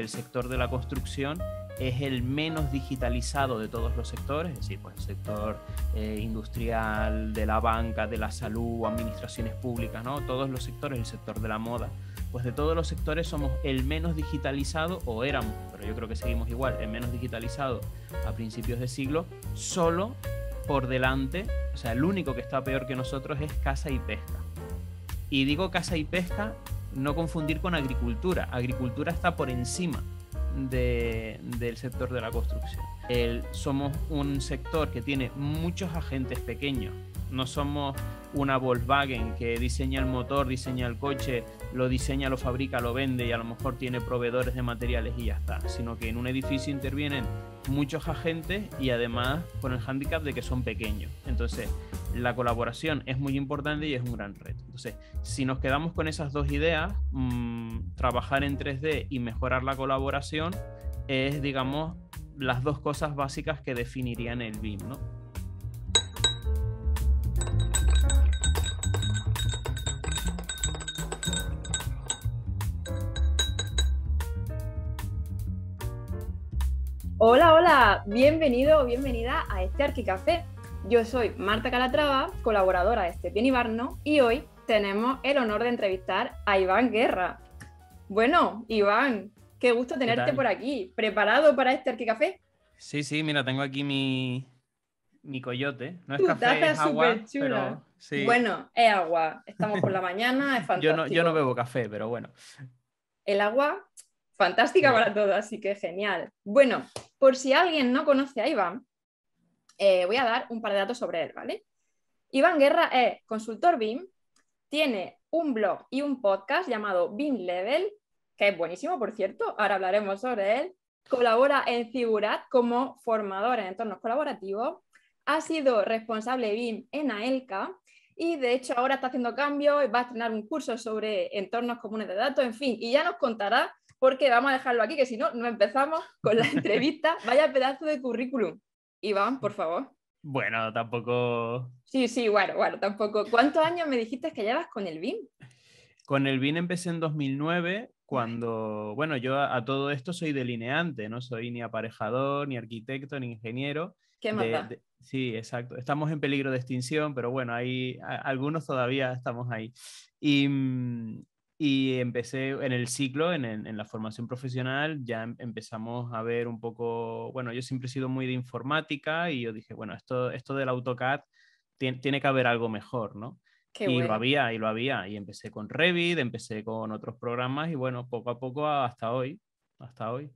el sector de la construcción es el menos digitalizado de todos los sectores, es decir, pues, el sector eh, industrial, de la banca, de la salud, administraciones públicas, ¿no? Todos los sectores, el sector de la moda, pues de todos los sectores somos el menos digitalizado, o éramos, pero yo creo que seguimos igual, el menos digitalizado a principios de siglo, solo por delante, o sea, el único que está peor que nosotros es Casa y Pesca. Y digo Casa y Pesca no confundir con agricultura. Agricultura está por encima del sector de la construcción. somos un sector que tiene muchos agentes pequeños. No somos una Volkswagen que diseña el motor, diseña el coche, lo diseña, lo fabrica, lo vende y a lo mejor tiene proveedores de materiales y ya está, sino que en un edificio intervienen muchos agentes y además con el hándicap de que son pequeños. Entonces, la colaboración es muy importante y es un gran reto. Entonces, si nos quedamos con esas dos ideas, mm, trabajar en 3D y mejorar la colaboración es, digamos, las dos cosas básicas que definirían el BIM, ¿no? Hola, hola, bienvenido o bienvenida a este Arquicafé. Yo soy Marta Calatrava, colaboradora de Este Ibarno, y hoy tenemos el honor de entrevistar a Iván Guerra. Bueno, Iván, qué gusto tenerte por aquí. ¿Preparado para este Arquicafé? Sí, sí, mira, tengo aquí mi, coyote. No es café, es Bueno, es agua. Estamos por la mañana, es fantástico. yo, no, yo no bebo café, pero bueno. El agua fantástica para todo, así que genial. Bueno, por si alguien no conoce a Iván, eh, voy a dar un par de datos sobre él, ¿vale? Iván Guerra es consultor BIM, tiene un blog y un podcast llamado BIM Level, que es buenísimo, por cierto, ahora hablaremos sobre él. Colabora en Figurat como formador en entornos colaborativos. Ha sido responsable BIM en AELCA y de hecho ahora está haciendo cambios, va a estrenar un curso sobre entornos comunes de datos, en fin, y ya nos contará porque vamos a dejarlo aquí, que si no, no empezamos con la entrevista. Vaya pedazo de currículum. Iván, por favor. Bueno, tampoco. Sí, sí, bueno, bueno, tampoco. ¿Cuántos años me dijiste que llevas con el BIM? Con el BIM empecé en 2009, cuando, bueno, yo a, todo esto soy delineante, no soy ni aparejador, ni arquitecto, ni ingeniero. ¿Qué más sí, exacto. Estamos en peligro de extinción, pero bueno, hay algunos todavía estamos ahí. Y, mm, y empecé en el ciclo, en, la formación profesional, ya em, empezamos a ver un poco, bueno, yo siempre he sido muy de informática y yo dije, bueno, esto, esto del AutoCAD tiene, que haber algo mejor, ¿no? y lo había, y lo había. Y empecé con Revit, empecé con otros programas y bueno, poco a poco hasta hoy, hasta hoy.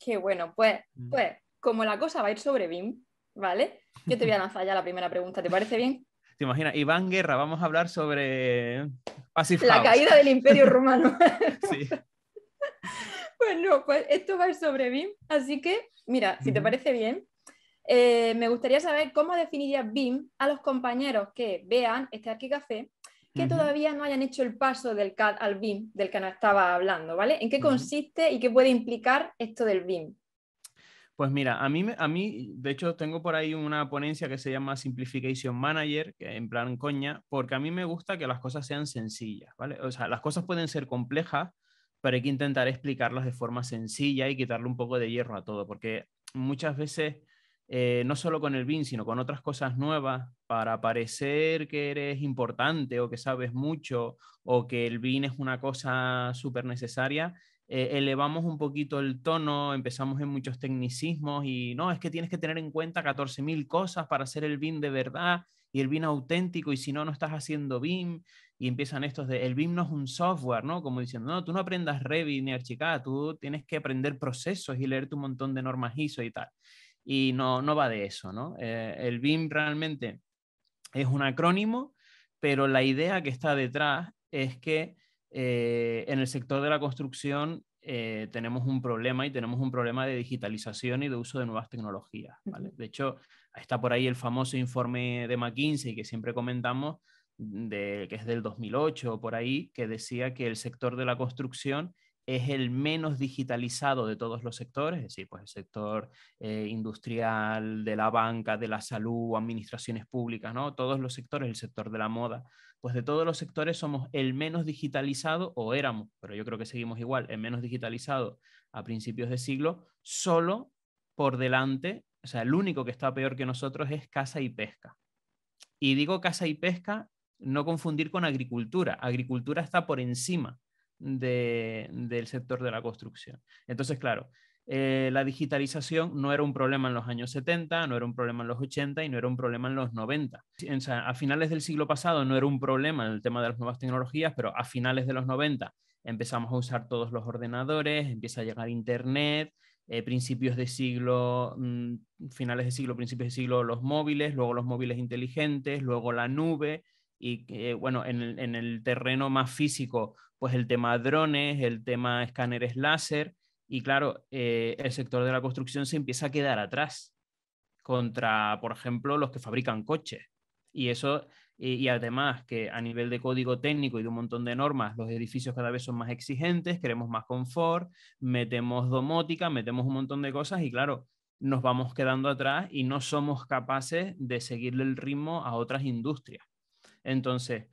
Qué bueno, pues, mm. pues como la cosa va a ir sobre BIM, ¿vale? Yo te voy a lanzar ya la primera pregunta, ¿te parece bien? ¿Te imaginas? Iván Guerra, vamos a hablar sobre La caída del Imperio Romano. sí. Pues pues esto va sobre BIM. Así que, mira, si te parece bien, eh, me gustaría saber cómo definiría BIM a los compañeros que vean este arquicafé que todavía no hayan hecho el paso del CAD al BIM del que nos estaba hablando, ¿vale? ¿En qué consiste y qué puede implicar esto del BIM? Pues mira, a mí, a mí, de hecho, tengo por ahí una ponencia que se llama Simplification Manager, que en plan coña, porque a mí me gusta que las cosas sean sencillas, ¿vale? O sea, las cosas pueden ser complejas, pero hay que intentar explicarlas de forma sencilla y quitarle un poco de hierro a todo, porque muchas veces eh, no solo con el BIM, sino con otras cosas nuevas, para parecer que eres importante o que sabes mucho o que el BIM es una cosa súper necesaria, eh, elevamos un poquito el tono, empezamos en muchos tecnicismos y no, es que tienes que tener en cuenta 14.000 cosas para hacer el BIM de verdad y el BIM auténtico y si no, no estás haciendo BIM y empiezan estos de, el BIM no es un software, ¿no? Como diciendo, no, tú no aprendas Revit ni Archicad, tú tienes que aprender procesos y leerte un montón de normas ISO y tal y no, no va de eso, ¿no? Eh, el BIM realmente es un acrónimo, pero la idea que está detrás es que eh, en el sector de la construcción eh, tenemos un problema y tenemos un problema de digitalización y de uso de nuevas tecnologías. ¿vale? De hecho, está por ahí el famoso informe de McKinsey que siempre comentamos, de, que es del 2008 o por ahí, que decía que el sector de la construcción es el menos digitalizado de todos los sectores, es decir, pues el sector eh, industrial, de la banca, de la salud, administraciones públicas, ¿no? Todos los sectores, el sector de la moda, pues de todos los sectores somos el menos digitalizado o éramos, pero yo creo que seguimos igual, el menos digitalizado a principios de siglo, solo por delante, o sea, el único que está peor que nosotros es casa y pesca. Y digo casa y pesca, no confundir con agricultura. Agricultura está por encima de, del sector de la construcción. Entonces, claro, eh, la digitalización no era un problema en los años 70, no era un problema en los 80 y no era un problema en los 90. a finales del siglo pasado no era un problema el tema de las nuevas tecnologías, pero a finales de los 90 empezamos a usar todos los ordenadores, empieza a llegar Internet, eh, principios de siglo, mm, finales de siglo, principios de siglo los móviles, luego los móviles inteligentes, luego la nube y eh, bueno, en el terreno más físico pues el tema drones, el tema escáneres láser, y claro, eh, el sector de la construcción se empieza a quedar atrás contra, por ejemplo, los que fabrican coches. Y eso, y, y, además que a nivel de código técnico y de un montón de normas, los edificios cada vez son más exigentes, queremos más confort, metemos domótica, metemos un montón de cosas y claro, nos vamos quedando atrás y no somos capaces de seguirle el ritmo a otras industrias. Entonces,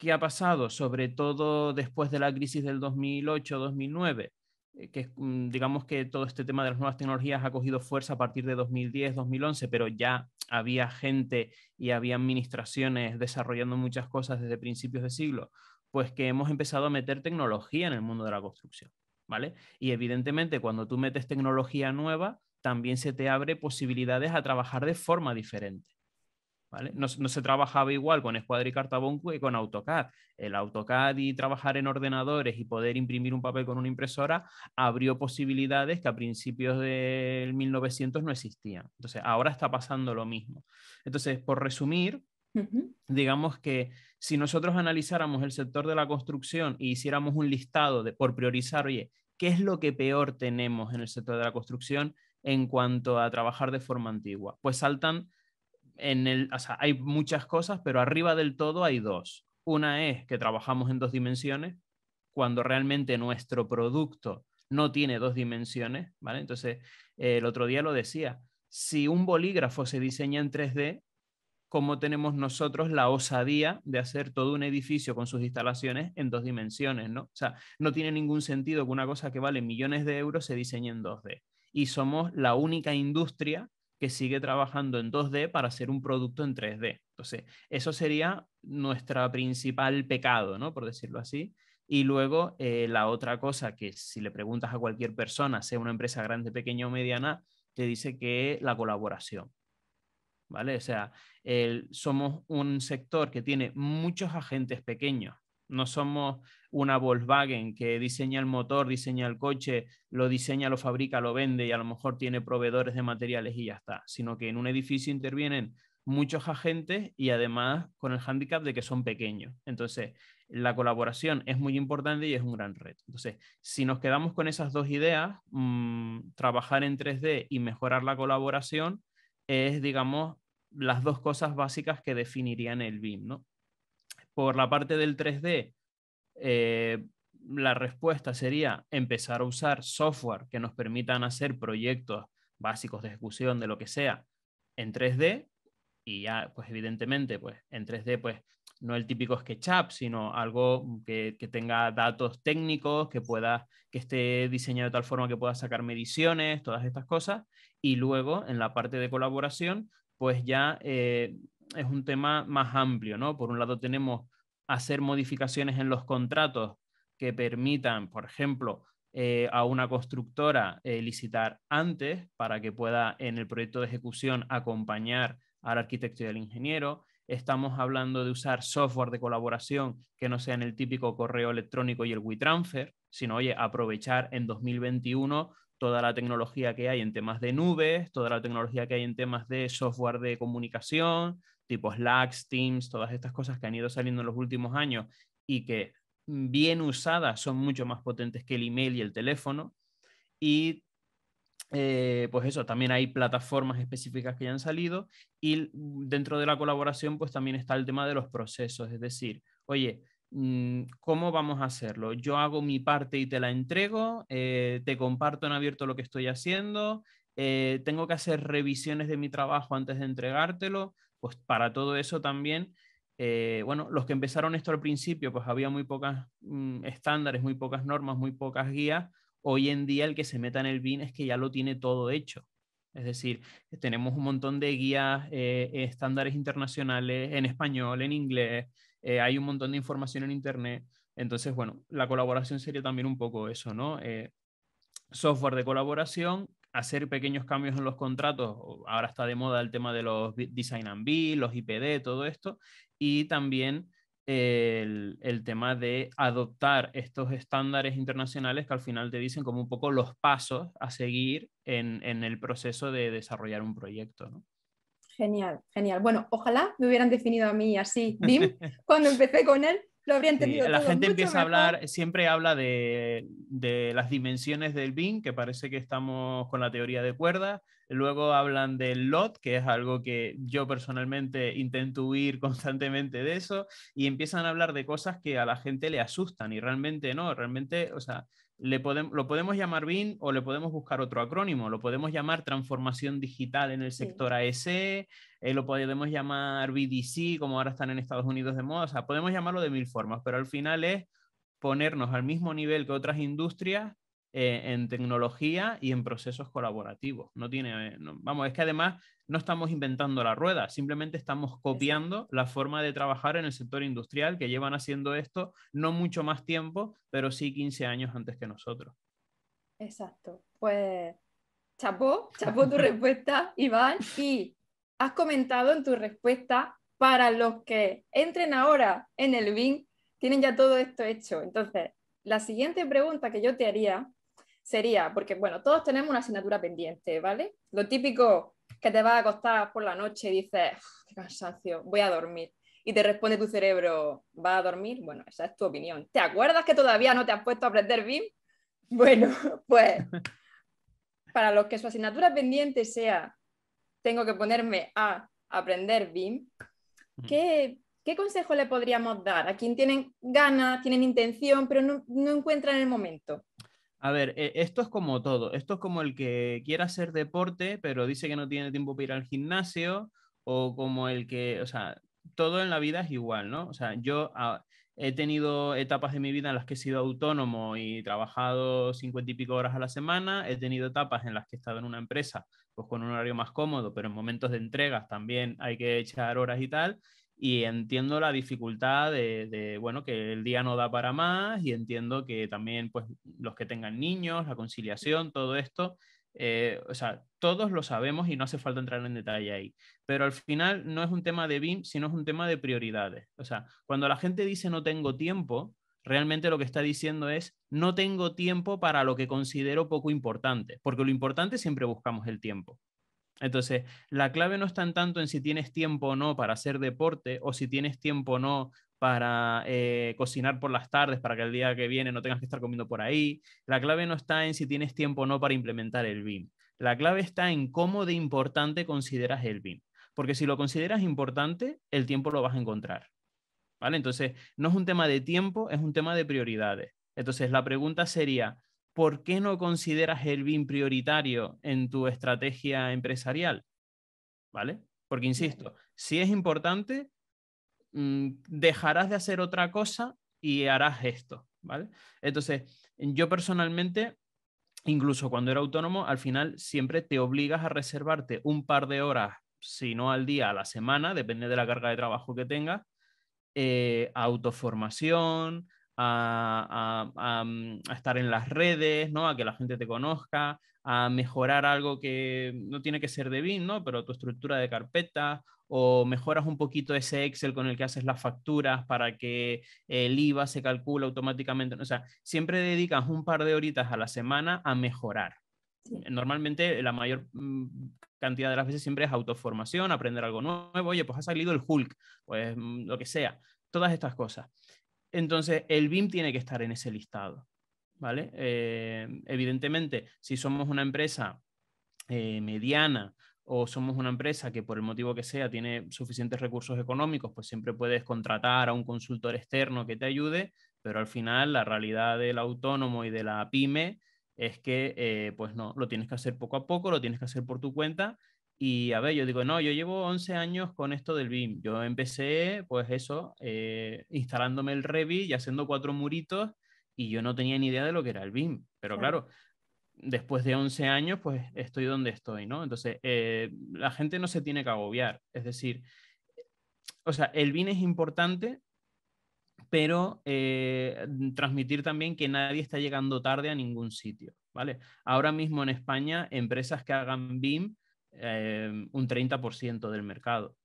¿Qué ha pasado, sobre todo después de la crisis del 2008-2009, eh, que mm, digamos que todo este tema de las nuevas tecnologías ha cogido fuerza a partir de 2010-2011, pero ya había gente y había administraciones desarrollando muchas cosas desde principios de siglo, pues que hemos empezado a meter tecnología en el mundo de la construcción, ¿vale? Y evidentemente cuando tú metes tecnología nueva, también se te abre posibilidades a trabajar de forma diferente. No, se trabajaba igual con Escuadra y que con AutoCAD. El AutoCAD y trabajar en ordenadores y poder imprimir un papel con una impresora abrió posibilidades que a principios del 1900 no existían. Entonces, ahora está pasando lo mismo. Entonces, por resumir, digamos que si nosotros analizáramos el sector de la construcción y e hiciéramos un listado de, por priorizar, oye, ¿qué es lo que peor tenemos en el sector de la construcción en cuanto a trabajar de forma antigua? Pues saltan en el, hay muchas cosas, pero arriba del todo hay dos. Una es que trabajamos en dos dimensiones, cuando realmente nuestro producto no tiene dos dimensiones, ¿vale? Entonces, eh, el otro día lo decía, si un bolígrafo se diseña en 3D, ¿cómo tenemos nosotros la osadía de hacer todo un edificio con sus instalaciones en dos dimensiones, ¿no? O sea, no tiene ningún sentido que una cosa que vale millones de euros se diseñe en 2D. Y somos la única industria que sigue trabajando en 2D para hacer un producto en 3D. Entonces, eso sería nuestro principal pecado, ¿no? Por decirlo así. Y luego, eh, la otra cosa que si le preguntas a cualquier persona, sea una empresa grande, pequeña o mediana, te dice que la colaboración. ¿Vale? O sea, somos un sector que tiene muchos agentes pequeños no somos una Volkswagen que diseña el motor, diseña el coche, lo diseña, lo fabrica, lo vende y a lo mejor tiene proveedores de materiales y ya está, sino que en un edificio intervienen muchos agentes y además con el hándicap de que son pequeños. Entonces, la colaboración es muy importante y es un gran reto. Entonces, si nos quedamos con esas dos ideas, mm, trabajar en 3D y mejorar la colaboración es, digamos, las dos cosas básicas que definirían el BIM, ¿no? por la parte del 3D, eh, la respuesta sería empezar a usar software que nos permitan hacer proyectos básicos de ejecución de lo que sea en 3D y ya, pues evidentemente, pues en 3D, pues no el típico SketchUp, sino algo que, que tenga datos técnicos, que pueda, que esté diseñado de tal forma que pueda sacar mediciones, todas estas cosas. Y luego, en la parte de colaboración, pues ya eh, es un tema más amplio, ¿no? Por un lado tenemos hacer modificaciones en los contratos que permitan, por ejemplo, eh, a una constructora eh, licitar antes para que pueda en el proyecto de ejecución acompañar al arquitecto y al ingeniero. Estamos hablando de usar software de colaboración que no en el típico correo electrónico y el WeTransfer, sino, oye, aprovechar en 2021 toda la tecnología que hay en temas de nubes, toda la tecnología que hay en temas de software de comunicación, tipo Slack, Teams, todas estas cosas que han ido saliendo en los últimos años y que bien usadas son mucho más potentes que el email y el teléfono. Y eh, pues eso, también hay plataformas específicas que ya han salido y dentro de la colaboración pues también está el tema de los procesos, es decir, oye, Mm, ¿Cómo vamos a hacerlo? Yo hago mi parte y te la entrego, eh, te comparto en abierto lo que estoy haciendo, eh, tengo que hacer revisiones de mi trabajo antes de entregártelo, pues para todo eso también, eh, bueno, los que empezaron esto al principio, pues había muy pocas mm, estándares, muy pocas normas, muy pocas guías, hoy en día el que se meta en el BIN es que ya lo tiene todo hecho. Es decir, tenemos un montón de guías, estándares internacionales en español, en inglés, eh, hay un montón de información en Internet. Entonces, bueno, la colaboración sería también un poco eso, ¿no? Eh, software de colaboración, hacer pequeños cambios en los contratos. Ahora está de moda el tema de los Design and Build, los IPD, todo esto. Y también eh, el, tema de adoptar estos estándares internacionales que al final te dicen como un poco los pasos a seguir en, en el proceso de desarrollar un proyecto. ¿no? Genial, genial. Bueno, ojalá me hubieran definido a mí así, BIM, cuando empecé con él, lo habría entendido. la gente empieza a hablar, siempre habla de, de, las dimensiones del BIM, que parece que estamos con la teoría de cuerdas. Luego hablan del LOT, que es algo que yo personalmente intento huir constantemente de eso. Y empiezan a hablar de cosas que a la gente le asustan y realmente no, realmente, o sea, le podemos, lo podemos llamar BIN o le podemos buscar otro acrónimo, lo podemos llamar transformación digital en el sector ase eh, lo podemos llamar BDC, como ahora están en Estados Unidos de moda, o sea, podemos llamarlo de mil formas, pero al final es ponernos al mismo nivel que otras industrias eh, en tecnología y en procesos colaborativos. No tiene, vamos, es que además no estamos inventando la rueda, simplemente estamos copiando la forma de trabajar en el sector industrial que llevan haciendo esto no mucho más tiempo, pero sí 15 años antes que nosotros. Exacto. Pues chapó, chapó tu respuesta, Iván, y has comentado en tu respuesta para los que entren ahora en el BIM, tienen ya todo esto hecho. Entonces, la siguiente pregunta que yo te haría sería, porque bueno, todos tenemos una asignatura pendiente, ¿vale? Lo típico que te vas a acostar por la noche y dices, qué cansancio, voy a dormir. Y te responde tu cerebro, ¿va a dormir? Bueno, esa es tu opinión. ¿Te acuerdas que todavía no te has puesto a aprender BIM? Bueno, pues para los que su asignatura pendiente sea, tengo que ponerme a aprender BIM, ¿qué, consejo le podríamos dar a quien tienen ganas, tienen intención, pero no, no encuentran el momento? A ver, e, esto es como todo. Esto es como el que quiere hacer deporte, pero dice que no tiene tiempo para ir al gimnasio, o como el que, o sea, todo en la vida es igual, ¿no? O sea, yo ah, he tenido etapas de mi vida en las que he sido autónomo y trabajado cincuenta y pico horas a la semana, he tenido etapas en las que he estado en una empresa, pues con un horario más cómodo, pero en momentos de entregas también hay que echar horas y tal, y entiendo la dificultad de, bueno, que el día no da para más y entiendo que también, pues, los que tengan niños, la conciliación, todo esto, eh, o sea, todos lo sabemos y no hace falta entrar en detalle ahí. Pero al final no es un tema de BIM, sino es un tema de prioridades. O sea, cuando la gente dice no tengo tiempo, realmente lo que está diciendo es no tengo tiempo para lo que considero poco importante, porque lo importante siempre buscamos el tiempo. Entonces, la clave no está en tanto en si tienes tiempo o no para hacer deporte o si tienes tiempo o no para eh, cocinar por las tardes, para que el día que viene no tengas que estar comiendo por ahí. La clave no está en si tienes tiempo o no para implementar el BIM. La clave está en cómo de importante consideras el BIM. Porque si lo consideras importante, el tiempo lo vas a encontrar. Entonces, no es un tema de tiempo, es un tema de prioridades. Entonces, la pregunta sería, ¿por qué no consideras el BIM prioritario en tu estrategia empresarial? ¿Vale? Porque, insisto, si es importante, mm, dejarás de hacer otra cosa y harás esto, ¿vale? Entonces, yo personalmente, incluso cuando era autónomo, al final siempre te obligas a reservarte un par de horas, si no al día, a la semana, depende de la carga de trabajo que tengas, eh, autoformación, Mm, a, estar en las redes, ¿no? A que la gente te conozca, a mejorar algo que no tiene que ser de BIM, ¿no? Pero tu estructura de carpeta o mejoras un poquito ese Excel con el que haces las facturas para que el IVA se calcule automáticamente. O sea, siempre dedicas un par de horitas a la semana a mejorar. Normalmente la mayor mm, cantidad de las veces siempre es autoformación, aprender algo nuevo. Oye, pues ha salido el Hulk, pues mm, lo que sea, todas estas cosas. Entonces, el BIM tiene que estar en ese listado. ¿vale? Eh, evidentemente, si somos una empresa eh, mediana o somos una empresa que por el motivo que sea tiene suficientes recursos económicos, pues siempre puedes contratar a un consultor externo que te ayude, pero al final la realidad del autónomo y de la pyme es que eh, pues no, lo tienes que hacer poco a poco, lo tienes que hacer por tu cuenta y a ver, yo digo, no, yo llevo 11 años con esto del BIM. Yo empecé, pues eso, eh, instalándome el Revit y haciendo cuatro muritos y yo no tenía ni idea de lo que era el BIM. Pero claro, después de 11 años, pues estoy donde estoy, ¿no? Entonces, eh, la gente no se tiene que agobiar. Es decir, o sea, el BIM es importante, pero eh, transmitir también que nadie está llegando tarde a ningún sitio, ¿vale? Ahora mismo en España, empresas que hagan BIM eh, un 30% del mercado.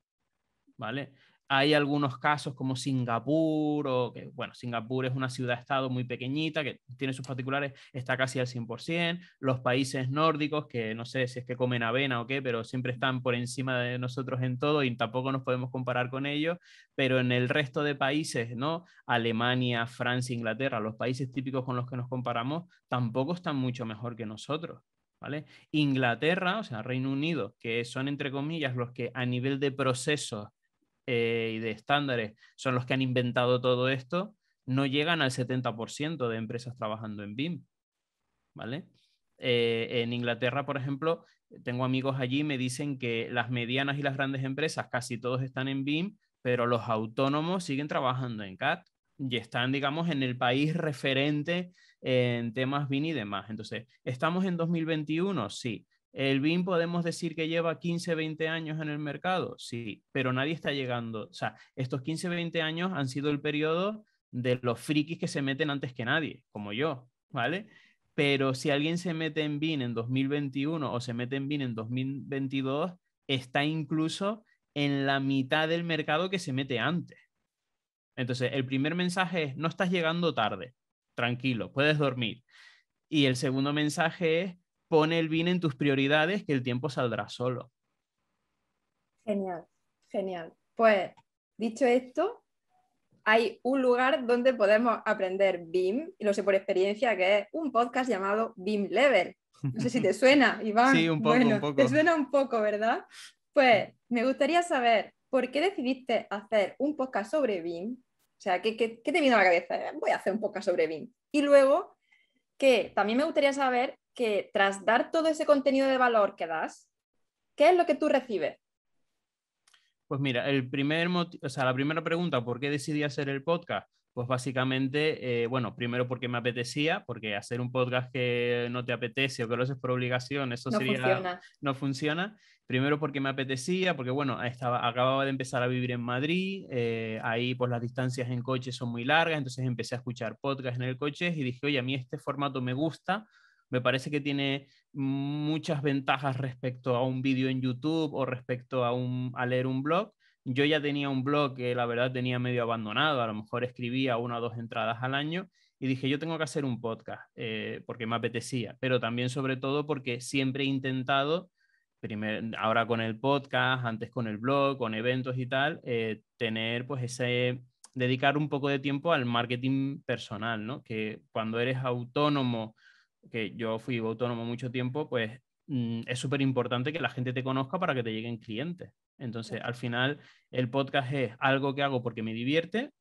¿Vale? Hay algunos casos como Singapur, que, bueno, Singapur es una ciudad-estado muy pequeñita que tiene sus particulares, está casi al 100%. Los países nórdicos, que no sé si es que comen avena o qué, pero siempre están por encima de nosotros en todo y tampoco nos podemos comparar con ellos. Pero en el resto de países, ¿no? Alemania, Francia, Inglaterra, los países típicos con los que nos comparamos, tampoco están mucho mejor que nosotros. Inglaterra, o sea, Reino Unido, que son entre comillas los que a nivel de procesos eh, y de estándares son los que han inventado todo esto, no llegan al 70% de empresas trabajando en BIM, ¿vale? Eh, en Inglaterra, por ejemplo, tengo amigos allí, me dicen que las medianas y las grandes empresas casi todos están en BIM, pero los autónomos siguen trabajando en CAT y están, digamos, en el país referente en temas BIN y demás. Entonces, ¿estamos en 2021? Sí. ¿El BIN podemos decir que lleva 15, 20 años en el mercado? Sí, pero nadie está llegando. O sea, estos 15, 20 años han sido el periodo de los frikis que se meten antes que nadie, como yo, ¿vale? Pero si alguien se mete en BIN en 2021 o se mete en BIN en 2022, está incluso en la mitad del mercado que se mete antes. Entonces, el primer mensaje es, no estás llegando tarde, tranquilo, puedes dormir. Y el segundo mensaje es, pone el BIM en tus prioridades, que el tiempo saldrá solo. Genial, genial. Pues dicho esto, hay un lugar donde podemos aprender BIM, y lo sé por experiencia, que es un podcast llamado BIM Level. No sé si te suena, Iván. Sí, un poco, un poco. Te suena un poco, ¿verdad? Pues me gustaría saber por qué decidiste hacer un podcast sobre BIM o sea, ¿qué, te vino a la cabeza? Eh, voy a hacer un poco sobre BIM. Y luego, que también me gustaría saber que tras dar todo ese contenido de valor que das, ¿qué es lo que tú recibes? Pues mira, el primer o sea, la primera pregunta, ¿por qué decidí hacer el podcast? Pues básicamente, eh, bueno, primero porque me apetecía, porque hacer un podcast que no te apetece o que lo haces por obligación, eso no funciona. no funciona. Primero porque me apetecía, porque bueno, estaba, acababa de empezar a vivir en Madrid, eh, ahí pues las distancias en coche son muy largas, entonces empecé a escuchar podcast en el coche y dije, oye, a mí este formato me gusta, me parece que tiene muchas ventajas respecto a un vídeo en YouTube o respecto a leer un blog. Yo ya tenía un blog que la verdad tenía medio abandonado, a lo mejor escribía una o dos entradas al año y dije, yo tengo que hacer un podcast eh, porque me apetecía, pero también sobre todo porque siempre he intentado, ahora con el podcast, antes con el blog, con eventos y tal, eh, tener pues ese, dedicar un poco de tiempo al marketing personal, ¿no? Que cuando eres autónomo, que yo fui autónomo mucho tiempo, pues mm, es súper importante que la gente te conozca para que te lleguen clientes. Entonces, al final, el podcast es algo que hago porque me divierte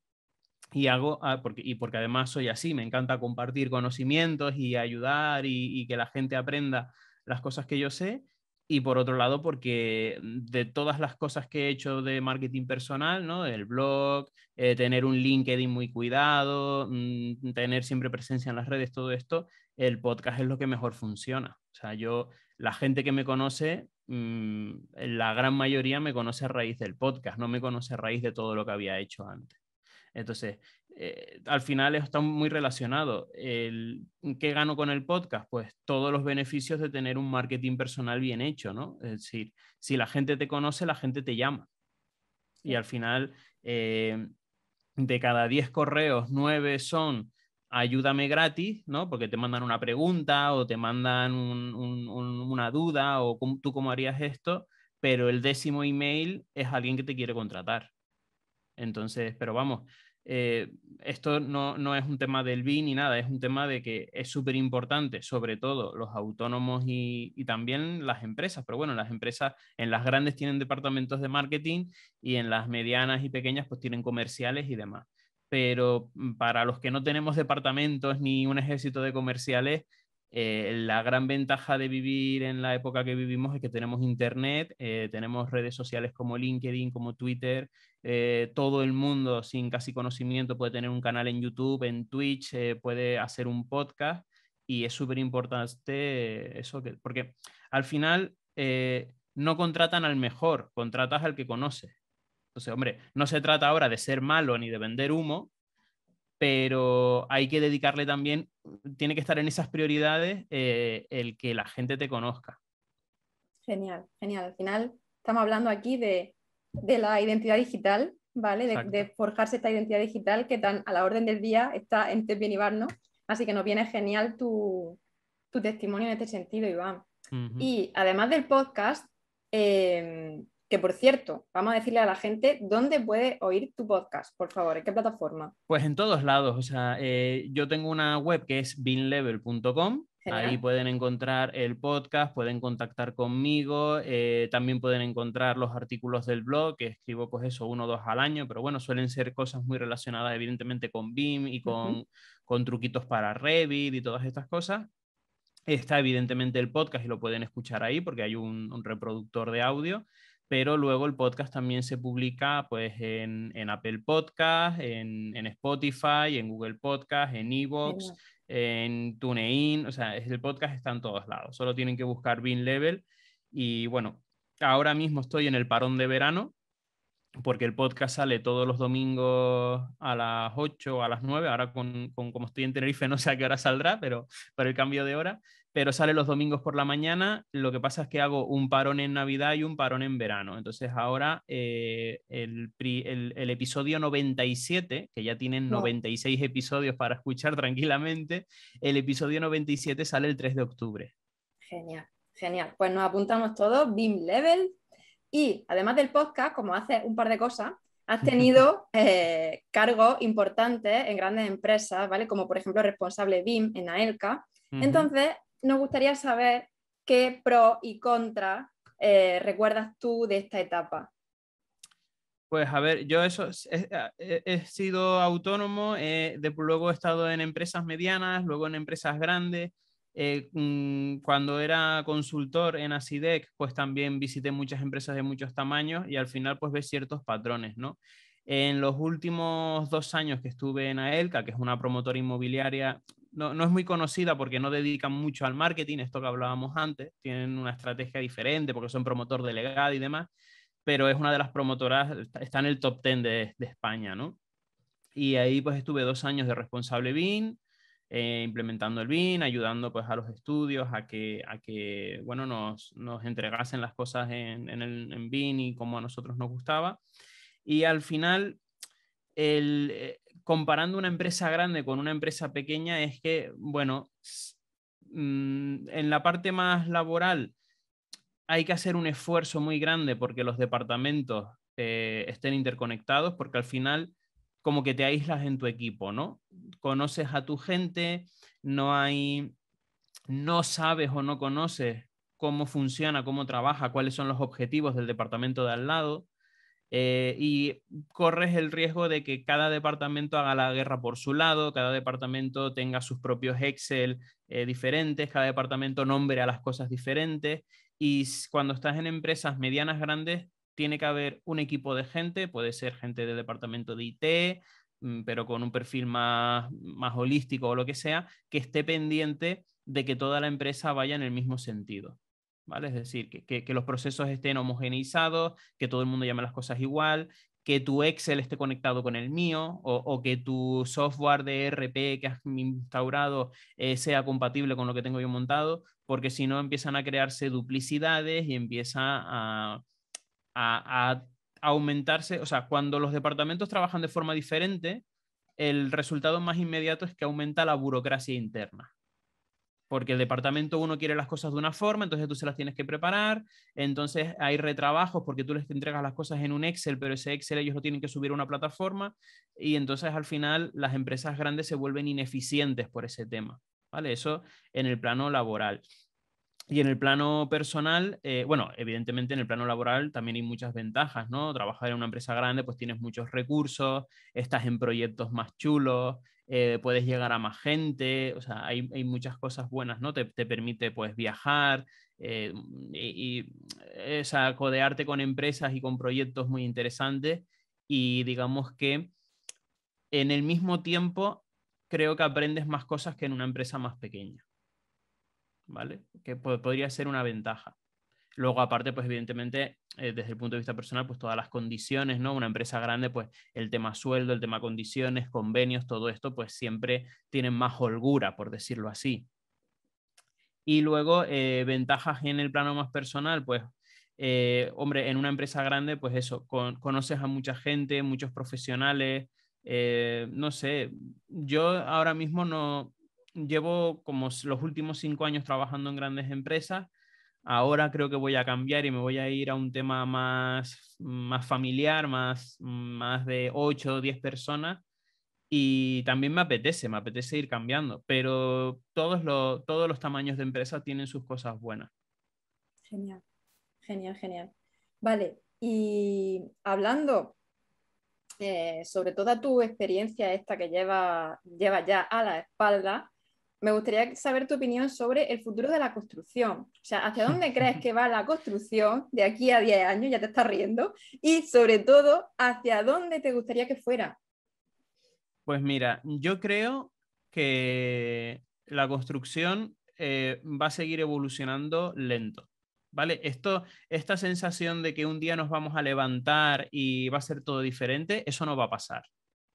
y, hago, ah, porque, y porque además soy así, me encanta compartir conocimientos y ayudar y, que la gente aprenda las cosas que yo sé. Y por otro lado, porque de todas las cosas que he hecho de marketing personal, ¿no? El blog, eh, tener un LinkedIn muy cuidado, mm, tener siempre presencia en las redes, todo esto, el podcast es lo que mejor funciona. O sea, yo, la gente que me conoce Mm, la gran mayoría me conoce a raíz del podcast, no me conoce a raíz de todo lo que había hecho antes. Entonces, eh, al final está muy relacionado. El, ¿Qué gano con el podcast? Pues todos los beneficios de tener un marketing personal bien hecho, ¿no? Es decir, si la gente te conoce, la gente te llama. Y al final, eh, de cada 10 correos, 9 son ayúdame gratis, ¿no? Porque te mandan una pregunta o te mandan una duda o tú cómo harías esto, pero el décimo email es alguien que te quiere contratar. Entonces, pero vamos, eh, esto no, es un tema del BIN ni nada, es un tema de que es súper importante, sobre todo los autónomos y, y, también las empresas, pero bueno, las empresas en las grandes tienen departamentos de marketing y en las medianas y pequeñas pues tienen comerciales y demás pero mm, para los que no tenemos departamentos ni un ejército de comerciales, eh, la gran ventaja de vivir en la época que vivimos es que tenemos internet, eh, tenemos redes sociales como LinkedIn, como Twitter, eh, todo el mundo sin casi conocimiento puede tener un canal en YouTube, en Twitch, puede hacer un podcast y es súper importante eso, porque al final no contratan al mejor, contratas al que conoces. Entonces, hombre, no se trata ahora de ser malo ni de vender humo, pero hay que dedicarle también, tiene que estar en esas prioridades eh, el que la gente te conozca. Genial, genial. Al final estamos hablando aquí de, la identidad digital, ¿vale? De, forjarse esta identidad digital que tan a la orden del día está en y ¿no? Así que nos viene genial tu, testimonio en este sentido, Iván. Y además del podcast, em, que por cierto, vamos a decirle a la gente dónde puede oír tu podcast, por favor, en qué plataforma. Pues en todos lados, o sea, eh, yo tengo una web que es binlevel.com, Ahí pueden encontrar el podcast, pueden contactar conmigo, eh, también pueden encontrar los artículos del blog, que escribo pues eso, uno o dos al año, pero bueno, suelen ser cosas muy relacionadas evidentemente con BIM y con, con truquitos para Revit y todas estas cosas. Está evidentemente el podcast y lo pueden escuchar ahí porque hay un reproductor de audio pero luego el podcast también se publica pues en, Apple Podcast, en, Spotify, en Google Podcast, en Evox, en TuneIn, o sea, el podcast está en todos lados, solo tienen que buscar Bean Level y bueno, ahora mismo estoy en el parón de verano porque el podcast sale todos los domingos a las 8 o a las 9, ahora con, como estoy en Tenerife no sé a qué hora saldrá, pero para el cambio de hora, pero sale los domingos por la mañana. Lo que pasa es que hago un parón en Navidad y un parón en verano. Entonces ahora eh, el, episodio 97, que ya tienen 96 episodios para escuchar tranquilamente, el episodio 97 sale el 3 de octubre. Genial, genial. Pues nos apuntamos todos, BIM Level. Y además del podcast, como hace un par de cosas, has tenido eh, cargos importantes en grandes empresas, ¿vale? Como por ejemplo responsable BIM en AELCA. Entonces, nos gustaría saber qué pro y contra eh, recuerdas tú de esta etapa. Pues a ver, yo eso eh, he, sido autónomo, eh, luego he estado en empresas medianas, luego en empresas grandes. Mm, cuando era consultor en ACIDEC, pues también visité muchas empresas de muchos tamaños y al final pues ves ciertos patrones, ¿no? En los últimos dos años que estuve en AELCA, que es una promotora inmobiliaria no, es muy conocida porque no dedican mucho al marketing, esto que hablábamos antes, tienen una estrategia diferente porque son promotor delegado y demás, pero es una de las promotoras, está en el top 10 de, España, ¿no? Y ahí pues estuve dos años de responsable BIN, eh, implementando el BIN, ayudando pues a los estudios a que, a que bueno, nos, entregasen las cosas en, en, en BIN y como a nosotros nos gustaba. Y al final, el, eh, comparando una empresa grande con una empresa pequeña es que, bueno, mm, en la parte más laboral hay que hacer un esfuerzo muy grande porque los departamentos eh, estén interconectados, porque al final como que te aíslas en tu equipo, ¿no? Conoces a tu gente, no hay, no sabes o no conoces cómo funciona, cómo trabaja, cuáles son los objetivos del departamento de al lado. Eh, y corres el riesgo de que cada departamento haga la guerra por su lado, cada departamento tenga sus propios Excel eh, diferentes, cada departamento nombre a las cosas diferentes. Y cuando estás en empresas medianas, grandes, tiene que haber un equipo de gente, puede ser gente del departamento de IT, mm, pero con un perfil más holístico o lo que sea, que esté pendiente de que toda la empresa vaya en el mismo sentido. ¿vale? Es decir, que, los procesos estén homogeneizados, que todo el mundo llame las cosas igual, que tu Excel esté conectado con el mío o, que tu software de ERP que has instaurado eh, sea compatible con lo que tengo yo montado, porque si no empiezan a crearse duplicidades y empieza a, a aumentarse, o sea, cuando los departamentos trabajan de forma diferente, el resultado más inmediato es que aumenta la burocracia interna porque el departamento uno quiere las cosas de una forma, entonces tú se las tienes que preparar, entonces hay retrabajos porque tú les entregas las cosas en un Excel, pero ese Excel ellos lo tienen que subir a una plataforma y entonces al final las empresas grandes se vuelven ineficientes por ese tema, ¿vale? Eso en el plano laboral. Y en el plano personal, eh, bueno, evidentemente en el plano laboral también hay muchas ventajas, ¿no? Trabajar en una empresa grande, pues tienes muchos recursos, estás en proyectos más chulos, eh, puedes llegar a más gente, o sea, hay, muchas cosas buenas, ¿no? Te, permite pues viajar eh, mm, y, eh, codearte con empresas y con proyectos muy interesantes y digamos que en el mismo tiempo creo que aprendes más cosas que en una empresa más pequeña, ¿vale? Que podría ser una ventaja. Luego, aparte, pues evidentemente, eh, desde el punto de vista personal, pues todas las condiciones, ¿no? Una empresa grande, pues el tema sueldo, el tema condiciones, convenios, todo esto, pues siempre tienen más holgura, por decirlo así. Y luego, eh, ventajas en el plano más personal, pues, eh, hombre, en una empresa grande, pues eso, conoces a mucha gente, muchos profesionales, no sé, yo ahora mismo no llevo como los últimos cinco años trabajando en grandes empresas ahora creo que voy a cambiar y me voy a ir a un tema más, más familiar, más, más de 8 o 10 personas. Y también me apetece, me apetece ir cambiando, pero todos, los, todos los tamaños de empresa tienen sus cosas buenas. Genial, genial, genial. Vale, y hablando eh, sobre toda tu experiencia esta que lleva, lleva ya a la espalda, me gustaría saber tu opinión sobre el futuro de la construcción. O sea, ¿hacia dónde crees que va la construcción de aquí a 10 años? Ya te estás riendo. Y sobre todo, ¿hacia dónde te gustaría que fuera? Pues mira, yo creo que la construcción eh, va a seguir evolucionando lento. ¿Vale? Esto, esta sensación de que un día nos vamos a levantar y va a ser todo diferente, eso no va a pasar.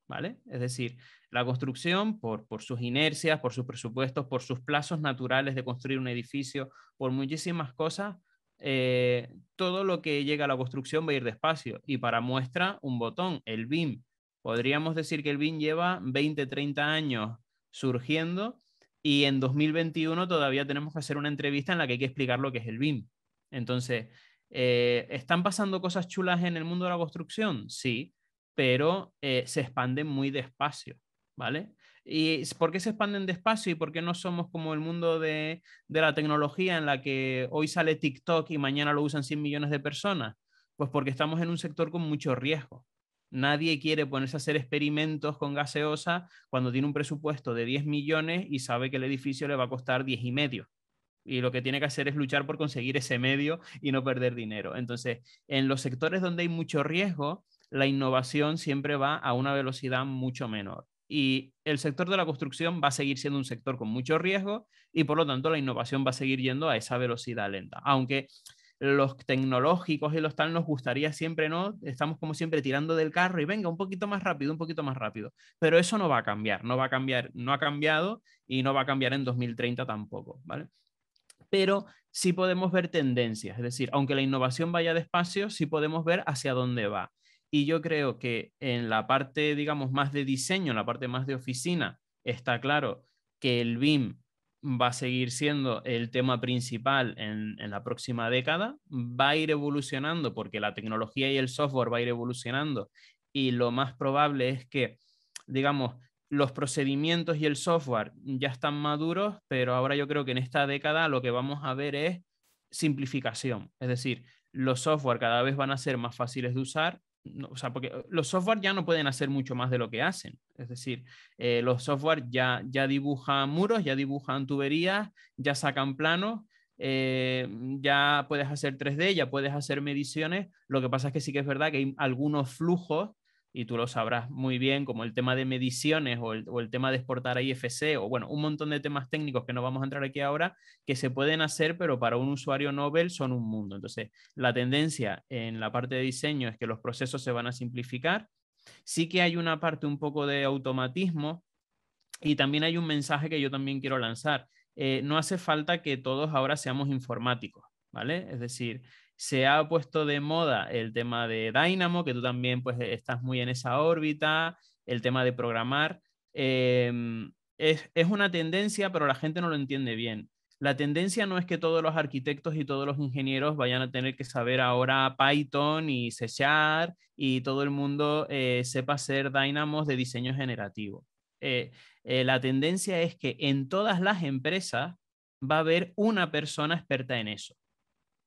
¿Vale? Es decir, la construcción, por, sus inercias, por sus presupuestos, por sus plazos naturales de construir un edificio, por muchísimas cosas, eh, todo lo que llega a la construcción va a ir despacio. Y para muestra, un botón, el BIM. Podríamos decir que el BIM lleva 20, 30 años surgiendo y en 2021 todavía tenemos que hacer una entrevista en la que hay que explicar lo que es el BIM. Entonces, eh, ¿están pasando cosas chulas en el mundo de la construcción? Sí, pero eh, se expanden muy despacio. ¿vale? ¿Y por qué se expanden despacio y por qué no somos como el mundo de, de, la tecnología en la que hoy sale TikTok y mañana lo usan 100 millones de personas? Pues porque estamos en un sector con mucho riesgo. Nadie quiere ponerse a hacer experimentos con gaseosa cuando tiene un presupuesto de 10 millones y sabe que el edificio le va a costar 10 y medio. Y lo que tiene que hacer es luchar por conseguir ese medio y no perder dinero. Entonces, en los sectores donde hay mucho riesgo, la innovación siempre va a una velocidad mucho menor y el sector de la construcción va a seguir siendo un sector con mucho riesgo y por lo tanto la innovación va a seguir yendo a esa velocidad lenta. Aunque los tecnológicos y los tal nos gustaría siempre, ¿no? Estamos como siempre tirando del carro y venga, un poquito más rápido, un poquito más rápido. Pero eso no va a cambiar, no va a cambiar, no ha cambiado y no va a cambiar en 2030 tampoco, ¿vale? Pero sí podemos ver tendencias, es decir, aunque la innovación vaya despacio, sí podemos ver hacia dónde va. Y yo creo que en la parte, digamos, más de diseño, en la parte más de oficina, está claro que el BIM va a seguir siendo el tema principal en, en, la próxima década, va a ir evolucionando porque la tecnología y el software va a ir evolucionando y lo más probable es que, digamos, los procedimientos y el software ya están maduros, pero ahora yo creo que en esta década lo que vamos a ver es simplificación, es decir, los software cada vez van a ser más fáciles de usar, o sea, porque los software ya no pueden hacer mucho más de lo que hacen. Es decir, eh, los software ya, ya dibujan muros, ya dibujan tuberías, ya sacan planos, eh, ya puedes hacer 3D, ya puedes hacer mediciones. Lo que pasa es que sí que es verdad que hay algunos flujos y tú lo sabrás muy bien, como el tema de mediciones o el, tema de exportar IFC, o bueno, un montón de temas técnicos que no vamos a entrar aquí ahora, que se pueden hacer, pero para un usuario Nobel son un mundo. Entonces, la tendencia en la parte de diseño es que los procesos se van a simplificar. Sí que hay una parte un poco de automatismo y también hay un mensaje que yo también quiero lanzar. Eh, no hace falta que todos ahora seamos informáticos, ¿vale? Es decir, se ha puesto de moda el tema de Dynamo, que tú también pues, e-, estás muy en esa órbita, el tema de programar. Em, es, una tendencia, pero la gente no lo entiende bien. La tendencia no es que todos los arquitectos y todos los ingenieros vayan a tener que saber ahora Python y C y todo el mundo eh, sepa hacer Dynamos de diseño generativo. Eh, eh, la tendencia es que en todas las empresas va a haber una persona experta en eso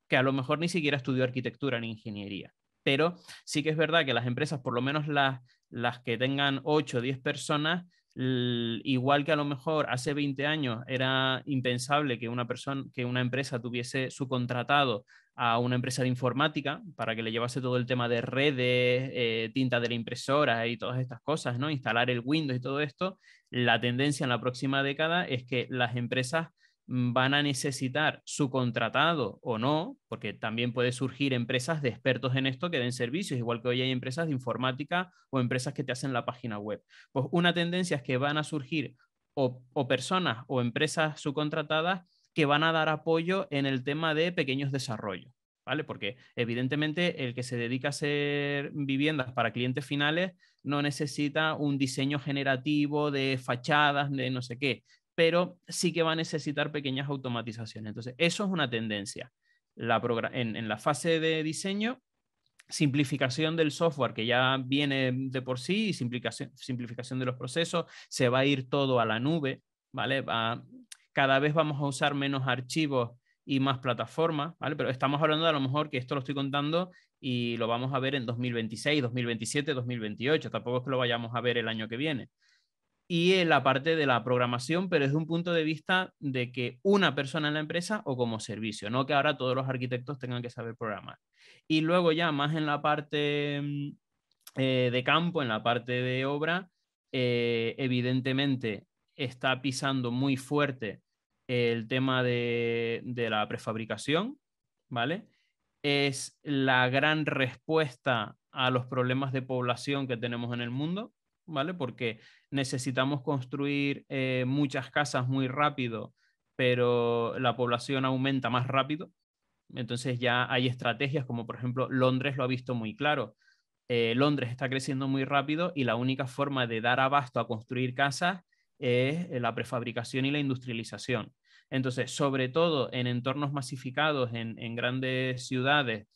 que a lo mejor ni siquiera estudió arquitectura ni ingeniería. Pero sí que es verdad que las empresas, por lo menos las, las que tengan 8 o 10 personas, igual que a lo mejor hace 20 años era impensable que una persona que una empresa tuviese su contratado a una empresa de informática para que le llevase todo el tema de redes, eh, tinta de la impresora y todas estas cosas, ¿no? Instalar el Windows y todo esto, la tendencia en la próxima década es que las empresas Mm, van a necesitar su contratado o no, porque también puede surgir empresas de expertos en esto que den servicios, igual que hoy hay empresas de informática o empresas que te hacen la página web. Pues una tendencia es que van a surgir o, o personas o empresas subcontratadas que van a dar apoyo en el tema de pequeños desarrollos. ¿Vale? Porque evidentemente el que se dedica a hacer viviendas para clientes finales no necesita un diseño generativo de fachadas, de no sé qué pero sí que va a necesitar pequeñas automatizaciones. Entonces, eso es una tendencia. en, la fase de diseño, simplificación del software que ya viene de por sí, simplificación, de los procesos, se va a ir todo a la nube, ¿vale? cada vez vamos a usar menos archivos y más plataformas, ¿vale? Pero estamos hablando a lo mejor que esto lo estoy contando y lo vamos a ver en 2026, 2027, 2028, tampoco es que lo vayamos a ver el año que viene y en la parte de la programación, pero desde un punto de vista de que una persona en la empresa o como servicio, no que ahora todos los arquitectos tengan que saber programar. Y luego ya más en la parte mm, eh, de campo, en la parte de obra, eh, evidentemente está pisando muy fuerte el tema de, de la prefabricación, ¿vale? Es la gran respuesta a los problemas de población que tenemos en el mundo, ¿vale? Porque necesitamos construir eh, muchas casas muy rápido, pero la población aumenta más rápido. Entonces ya hay estrategias como por ejemplo Londres lo ha visto muy claro. Eh, Londres está creciendo muy rápido y la única forma de dar abasto a construir casas es eh, la prefabricación y la industrialización. Entonces, sobre todo en entornos masificados, en, grandes ciudades,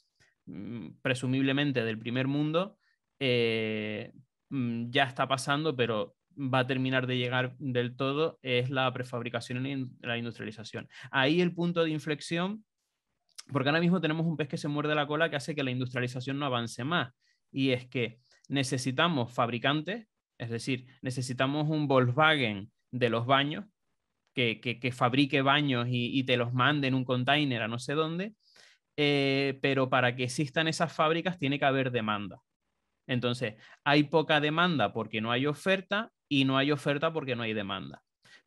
mm, presumiblemente del primer mundo, mm, ya está pasando, pero va a terminar de llegar del todo es la prefabricación y la industrialización. Ahí el punto de inflexión, porque ahora mismo tenemos un pez que se muerde la cola que hace que la industrialización no avance más. Y es que necesitamos fabricantes, es decir, necesitamos un Volkswagen de los baños, que, fabrique baños y, te los mande en un container a no sé dónde, eh, pero para que existan esas fábricas tiene que haber demanda. Entonces, hay poca demanda porque no hay oferta y no hay oferta porque no hay demanda.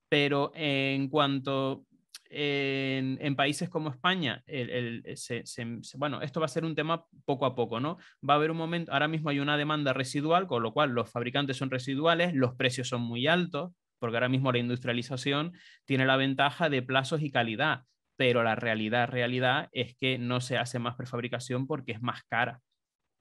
Pero en cuanto en, países como España, eh, bueno, esto va a ser un tema poco a poco, ¿no? Va a haber un momento, ahora mismo hay una demanda residual, con lo cual los fabricantes son residuales, los precios son muy altos, porque ahora mismo la industrialización tiene la ventaja de plazos y calidad, pero la realidad, realidad es que no se hace más prefabricación porque es más cara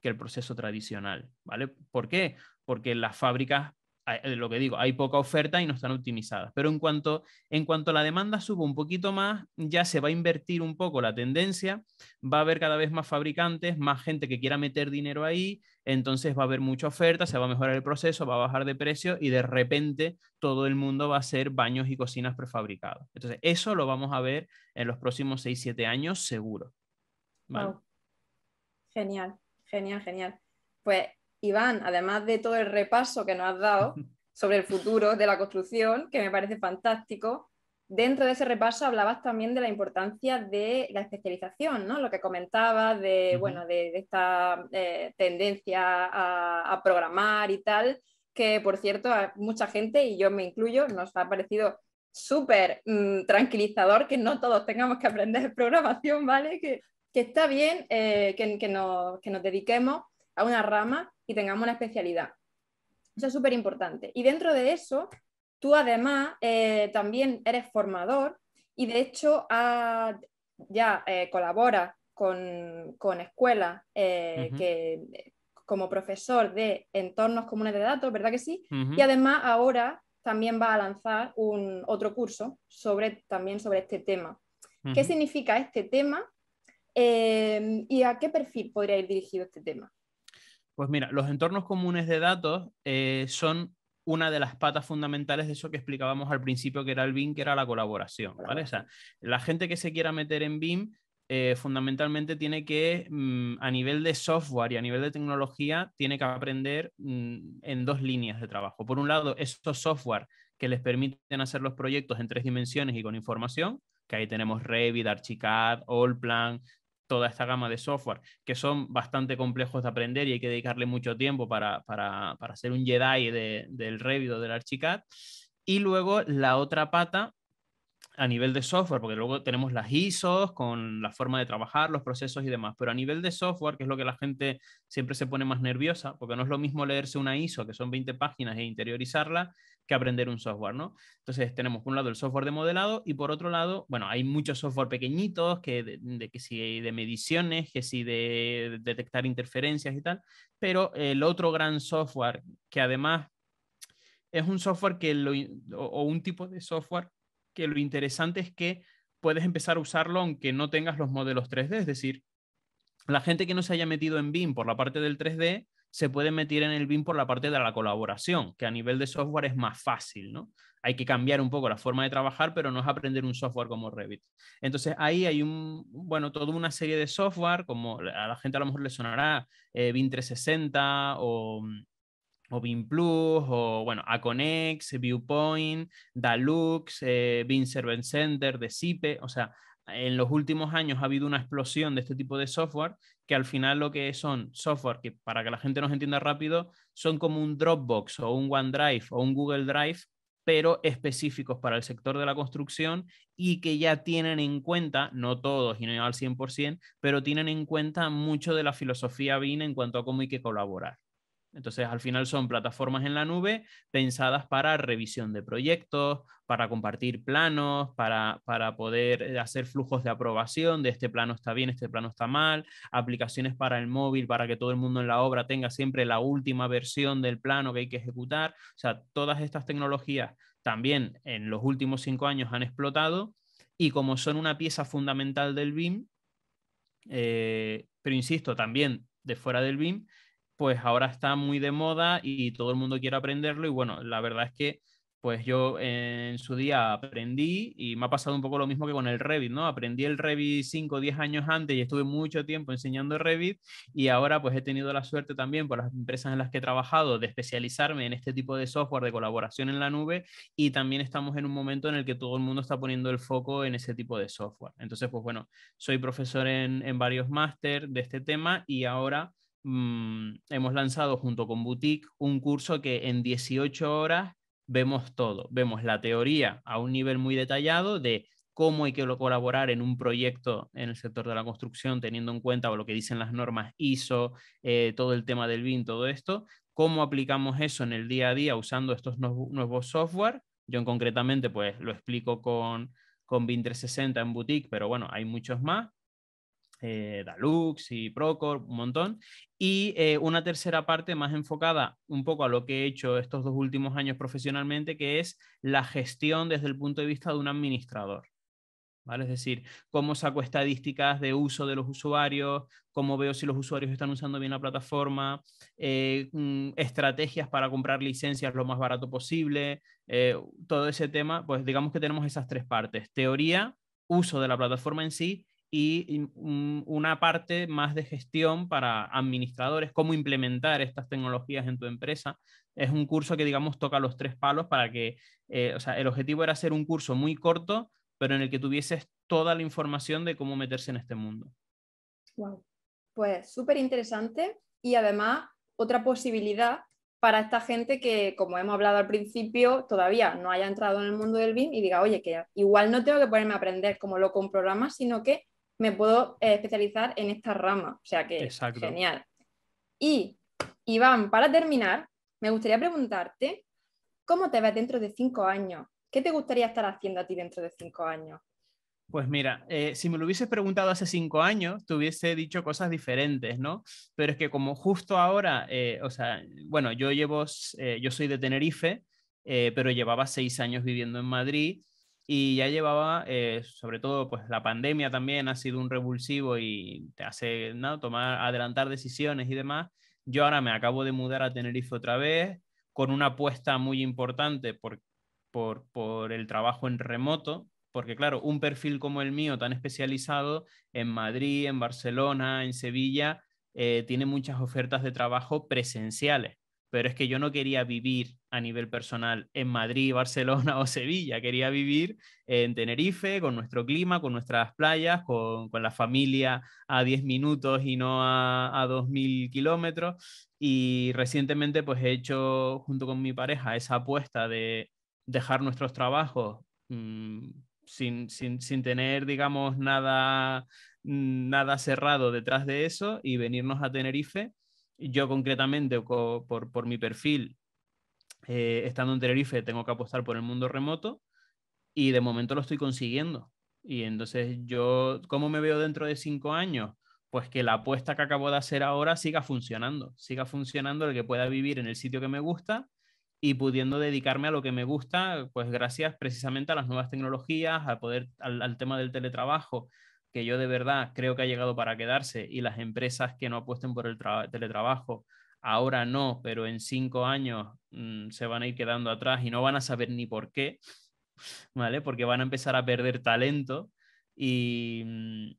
que el proceso tradicional, ¿vale? ¿Por qué? Porque las fábricas eh, lo que digo, hay poca oferta y no están optimizadas. Pero en cuanto, en cuanto la demanda suba un poquito más, ya se va a invertir un poco la tendencia, va a haber cada vez más fabricantes, más gente que quiera meter dinero ahí, entonces va a haber mucha oferta, se va a mejorar el proceso, va a bajar de precio y de repente todo el mundo va a hacer baños y cocinas prefabricados. Entonces, eso lo vamos a ver en los próximos 6-7 años seguro. Genial, genial, genial. Pues Iván, además de todo el repaso que nos has dado sobre el futuro de la construcción, que me parece fantástico, dentro de ese repaso hablabas también de la importancia de la especialización, ¿no? Lo que comentabas de, bueno, de, esta eh, tendencia a, programar y tal, que por cierto, a mucha gente, y yo me incluyo, nos ha parecido súper mm, tranquilizador que no todos tengamos que aprender programación, ¿vale? Que, que está bien eh, que, que, nos, dediquemos una rama y tengamos una especialidad. Eso es súper importante. Y dentro de eso, tú además eh, también eres formador y de hecho ah, ya eh, colabora con, escuelas eh, como profesor de entornos comunes de datos, ¿verdad que sí? Y además ahora también va a lanzar un, otro curso sobre, también sobre este tema. ¿Qué significa este tema y a qué perfil podría ir dirigido este tema? Pues mira, los entornos comunes de datos eh, son una de las patas fundamentales de eso que explicábamos al principio, que era el BIM, que era la colaboración. la gente que se quiera meter en BIM eh, fundamentalmente tiene que, mm, a nivel de software y a nivel de tecnología, tiene que aprender mm, en dos líneas de trabajo. Por un lado, esos software que les permiten hacer los proyectos en tres dimensiones y con información, que ahí tenemos Revit, Archicad, Allplan, toda esta gama de software, que son bastante complejos de aprender y hay que dedicarle mucho tiempo para, para, para ser un Jedi del Revit o del Archicad. Y luego la otra pata a nivel de software, porque luego tenemos las ISOs con la forma de trabajar, los procesos y demás, pero a nivel de software, que es lo que la gente siempre se pone más nerviosa, porque no es lo mismo leerse una ISO, que son 20 páginas, e interiorizarla, que aprender un software, ¿no? Entonces tenemos por un lado el software de modelado y por otro lado, bueno, hay muchos software pequeñitos que, de, hay que sí de mediciones, que sí de, detectar interferencias y tal, pero el otro gran software que además es un software que lo, o un tipo de software que lo interesante es que puedes empezar a usarlo aunque no tengas los modelos 3D, es decir, la gente que no se haya metido en BIM por la parte del 3D, se puede meter en el BIM por la parte de la colaboración, que a nivel de software es más fácil, ¿no? Hay que cambiar un poco la forma de trabajar, pero no es aprender un software como Revit. Entonces ahí hay un, bueno, toda una serie de software, como a la gente a lo mejor le sonará eh, BIM 360 o, mm, o BIM Plus, o bueno, Aconex, Viewpoint, Dalux, eh, BIM Center, de o sea, en los últimos años ha habido una explosión de este tipo de software que al final lo que son software que para que la gente nos entienda rápido son como un Dropbox o un OneDrive o un Google Drive pero específicos para el sector de la construcción y que ya tienen en cuenta, no todos y no al 100%, pero tienen en cuenta mucho de la filosofía BIN en cuanto a cómo hay que colaborar. Entonces, al final son plataformas en la nube pensadas para revisión de proyectos, para compartir planos, para, poder eh, hacer flujos de aprobación de este plano está bien, este plano está mal, aplicaciones para el móvil, para que todo el mundo en la obra tenga siempre la última versión del plano que hay que ejecutar. O sea, todas estas tecnologías también en los últimos cinco años han explotado y como son una pieza fundamental del BIM, eh, pero insisto, también de fuera del BIM, pues ahora está muy de moda y todo el mundo quiere aprenderlo y bueno, la verdad es que pues yo en su día aprendí y me ha pasado un poco lo mismo que con el Revit, ¿no? Aprendí el Revit 5 o 10 años antes y estuve mucho tiempo enseñando Revit y ahora pues he tenido la suerte también por las empresas en las que he trabajado de especializarme en este tipo de software de colaboración en la nube y también estamos en un momento en el que todo el mundo está poniendo el foco en ese tipo de software. Entonces, pues bueno, soy profesor en, en varios máster de este tema y ahora Mm, hemos lanzado junto con Boutique un curso que en 18 horas vemos todo. Vemos la teoría a un nivel muy detallado de cómo hay que colaborar en un proyecto en el sector de la construcción, teniendo en cuenta lo que dicen las normas ISO, eh, todo el tema del BIM, todo esto, cómo aplicamos eso en el día a día usando estos nuevos software. Yo concretamente pues lo explico con, con BIM 360 en boutique, pero bueno, hay muchos más. Eh, Dalux y Procore, un montón. Y eh, una tercera parte más enfocada un poco a lo que he hecho estos dos últimos años profesionalmente, que es la gestión desde el punto de vista de un administrador. ¿Vale? Es decir, cómo saco estadísticas de uso de los usuarios, cómo veo si los usuarios están usando bien la plataforma, eh, mm, estrategias para comprar licencias lo más barato posible, todo ese tema, pues digamos que tenemos esas tres partes, teoría, uso de la plataforma en sí y mm, una parte más de gestión para administradores, cómo implementar estas tecnologías en tu empresa. Es un curso que, digamos, toca los tres palos para que, eh, o sea, el objetivo era hacer un curso muy corto, pero en el que tuvieses toda la información de cómo meterse en este mundo. Wow. Pues súper interesante y además otra posibilidad para esta gente que, como hemos hablado al principio, todavía no haya entrado en el mundo del BIM y diga, oye, que igual no tengo que ponerme a aprender como loco un programa, sino que me puedo eh, especializar en esta rama. O sea que es genial. Y Iván, para terminar, me gustaría preguntarte, ¿cómo te ves dentro de cinco años? ¿Qué te gustaría estar haciendo a ti dentro de cinco años? Pues mira, eh, si me lo hubieses preguntado hace cinco años, te hubiese dicho cosas diferentes, ¿no? Pero es que como justo ahora, eh, o sea, bueno, yo llevo, yo soy de Tenerife, pero llevaba seis años viviendo en Madrid y ya llevaba, eh, sobre todo, pues la pandemia también ha sido un revulsivo y te hace ¿no? tomar, adelantar decisiones y demás. Yo ahora me acabo de mudar a Tenerife otra vez con una apuesta muy importante por, por, el trabajo en remoto, porque claro, un perfil como el mío, tan especializado en Madrid, en Barcelona, en Sevilla, eh, tiene muchas ofertas de trabajo presenciales pero es que yo no quería vivir a nivel personal en Madrid, Barcelona o Sevilla, quería vivir en Tenerife, con nuestro clima, con nuestras playas, con, la familia a 10 minutos y no a, a 2.000 kilómetros. Y recientemente pues he hecho junto con mi pareja esa apuesta de dejar nuestros trabajos mm, sin, sin, tener, digamos, nada, nada cerrado detrás de eso y venirnos a Tenerife yo concretamente por, mi perfil, eh, estando en Tenerife, tengo que apostar por el mundo remoto y de momento lo estoy consiguiendo. Y entonces yo, ¿cómo me veo dentro de cinco años? Pues que la apuesta que acabo de hacer ahora siga funcionando, siga funcionando, el que pueda vivir en el sitio que me gusta y pudiendo dedicarme a lo que me gusta, pues gracias precisamente a las nuevas tecnologías, a poder, al tema del teletrabajo, que yo de verdad creo que ha llegado para quedarse y las empresas que no apuesten por el teletrabajo ahora no, pero en cinco años mm, se van a ir quedando atrás y no van a saber ni por qué, ¿vale? Porque van a empezar a perder talento y, mm,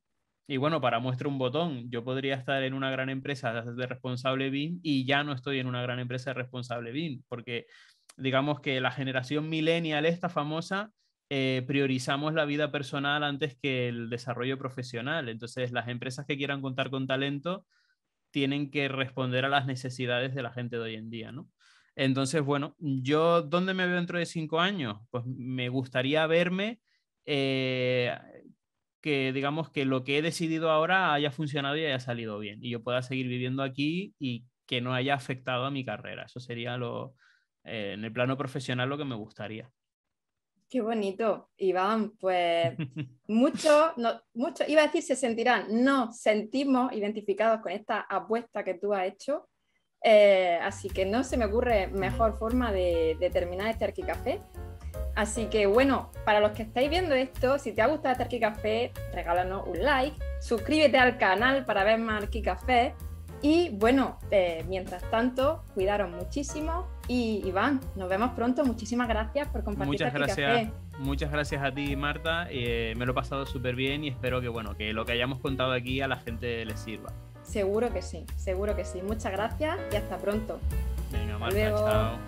y bueno, para muestra un botón, yo podría estar en una gran empresa de responsable BIM y ya no estoy en una gran empresa de responsable BIM, porque digamos que la generación millennial esta famosa eh, priorizamos la vida personal antes que el desarrollo profesional. Entonces, las empresas que quieran contar con talento tienen que responder a las necesidades de la gente de hoy en día, ¿no? Entonces, bueno, yo, ¿dónde me veo dentro de cinco años? Pues me gustaría verme eh, que, digamos, que lo que he decidido ahora haya funcionado y haya salido bien y yo pueda seguir viviendo aquí y que no haya afectado a mi carrera. Eso sería lo, eh, en el plano profesional lo que me gustaría. Qué bonito, Iván. Pues mucho, mucho, iba a decir se sentirán, Nos sentimos identificados con esta apuesta que tú has hecho. Eh, así que no se me ocurre mejor forma de, terminar este Arquicafé. Así que bueno, para los que estáis viendo esto, si te ha gustado este Arquicafé, regálanos un like, suscríbete al canal para ver más Arquicafé. Café y bueno, eh, mientras tanto, cuidaron muchísimo. Y Iván, nos vemos pronto. Muchísimas gracias por compartir muchas este gracias, Muchas gracias a ti, Marta. Eh, me lo he pasado súper bien y espero que, bueno, que lo que hayamos contado aquí a la gente les sirva. Seguro que sí, seguro que sí. Muchas gracias y hasta pronto. Venga, Marta, chao.